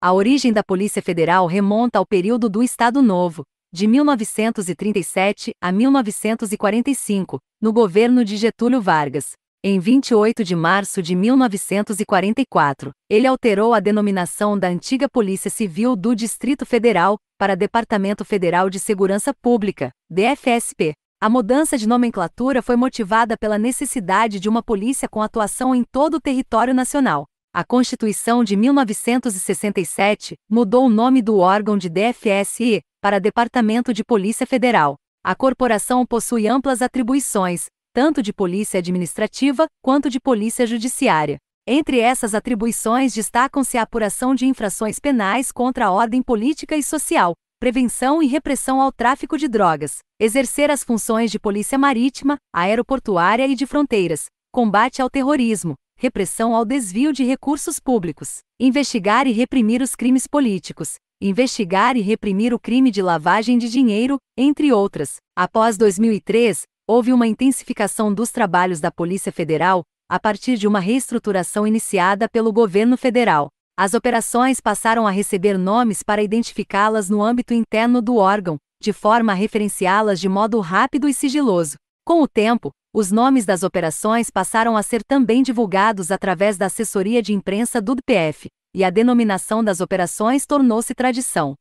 A origem da Polícia Federal remonta ao período do Estado Novo, de 1937 a 1945, no governo de Getúlio Vargas. Em 28 de março de 1944, ele alterou a denominação da antiga Polícia Civil do Distrito Federal para Departamento Federal de Segurança Pública, DFSP. A mudança de nomenclatura foi motivada pela necessidade de uma polícia com atuação em todo o território nacional. A Constituição de 1967 mudou o nome do órgão de DFSE para Departamento de Polícia Federal. A corporação possui amplas atribuições, tanto de polícia administrativa quanto de polícia judiciária. Entre essas atribuições destacam-se a apuração de infrações penais contra a ordem política e social, prevenção e repressão ao tráfico de drogas, exercer as funções de polícia marítima, aeroportuária e de fronteiras, combate ao terrorismo, repressão ao desvio de recursos públicos, investigar e reprimir os crimes políticos, investigar e reprimir o crime de lavagem de dinheiro, entre outras. Após 2003, houve uma intensificação dos trabalhos da Polícia Federal, a partir de uma reestruturação iniciada pelo governo federal. As operações passaram a receber nomes para identificá-las no âmbito interno do órgão, de forma a referenciá-las de modo rápido e sigiloso. Com o tempo, os nomes das operações passaram a ser também divulgados através da assessoria de imprensa do DPF, e a denominação das operações tornou-se tradição.